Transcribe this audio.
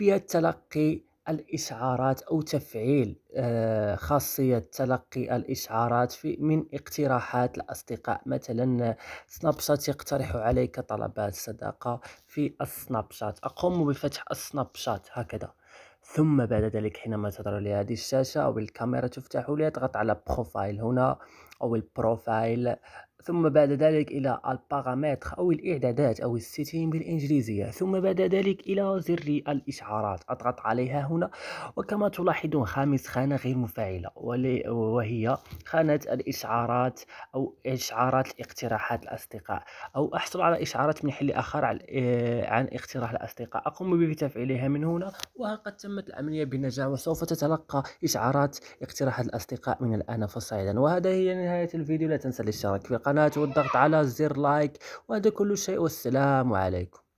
كيفية تلقي الاشعارات او تفعيل آه، خاصيه تلقي الاشعارات في من اقتراحات الاصدقاء مثلا سناب شات يقترح عليك طلبات صداقه في السناب شات اقوم بفتح السناب شات هكذا ثم بعد ذلك حينما تظهر لي هذه الشاشة أو الكاميرا تفتح لي أضغط على بروفايل هنا أو البروفايل ثم بعد ذلك إلى البارامتر أو الإعدادات أو السيتين بالإنجليزية ثم بعد ذلك إلى زر الإشعارات أضغط عليها هنا وكما تلاحظون خامس خانة غير مفاعلة وهي خانة الإشعارات أو إشعارات اقتراحات الأصدقاء أو أحصل على إشعارات من حل آخر آه، عن اقتراح الأصدقاء أقوم بتفعيلها من هنا وقد تمت العملية بنجاح وسوف تتلقى إشعارات اقتراحات الأصدقاء من الآن فصاعدا وهذا هي نهاية الفيديو لا تنسى الاشتراك في القناة القناة والضغط على زر لايك وهذا كل شيء والسلام عليكم